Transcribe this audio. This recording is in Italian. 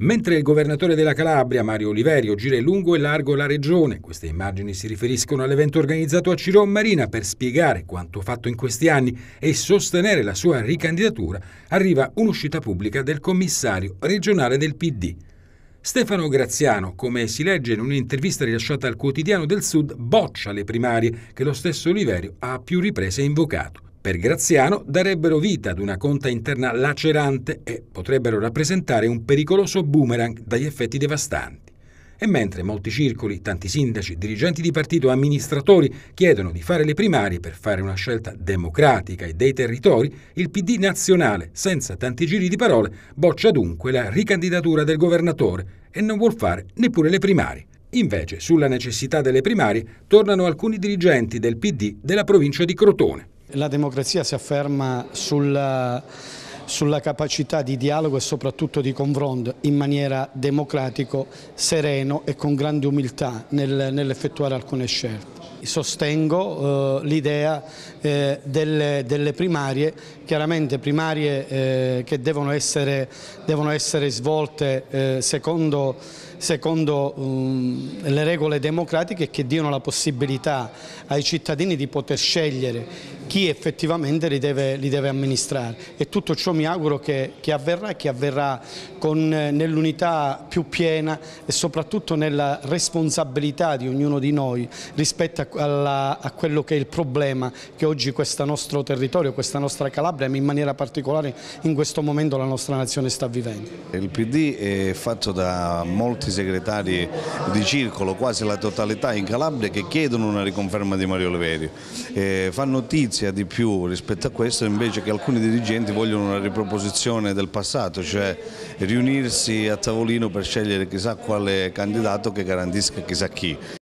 Mentre il governatore della Calabria, Mario Oliverio, gira lungo e largo la regione, queste immagini si riferiscono all'evento organizzato a Ciron Marina per spiegare quanto fatto in questi anni e sostenere la sua ricandidatura, arriva un'uscita pubblica del commissario regionale del PD. Stefano Graziano, come si legge in un'intervista rilasciata al quotidiano del Sud, boccia le primarie che lo stesso Oliverio ha a più riprese invocato per Graziano darebbero vita ad una conta interna lacerante e potrebbero rappresentare un pericoloso boomerang dagli effetti devastanti. E mentre molti circoli, tanti sindaci, dirigenti di partito, amministratori chiedono di fare le primarie per fare una scelta democratica e dei territori, il PD nazionale, senza tanti giri di parole, boccia dunque la ricandidatura del governatore e non vuol fare neppure le primarie. Invece, sulla necessità delle primarie tornano alcuni dirigenti del PD della provincia di Crotone. La democrazia si afferma sulla, sulla, capacità di dialogo e soprattutto di confronto in maniera democratico, sereno e con grande umiltà nel, nell'effettuare alcune scelte. Sostengo eh, l'idea eh, delle, delle, primarie, chiaramente primarie eh, che devono essere, devono essere svolte eh, secondo secondo um, le regole democratiche che diano la possibilità ai cittadini di poter scegliere chi effettivamente li deve, li deve amministrare e tutto ciò mi auguro che, che avverrà e che avverrà nell'unità più piena e soprattutto nella responsabilità di ognuno di noi rispetto alla, a quello che è il problema che oggi questo nostro territorio, questa nostra Calabria ma in maniera particolare in questo momento la nostra nazione sta vivendo. Il PD è fatto da molti altri segretari di circolo, quasi la totalità in Calabria, che chiedono una riconferma di Mario Oliverio. Eh, fa notizia di più rispetto a questo invece che alcuni dirigenti vogliono una riproposizione del passato, cioè riunirsi a tavolino per scegliere chissà quale candidato che garantisca chissà chi.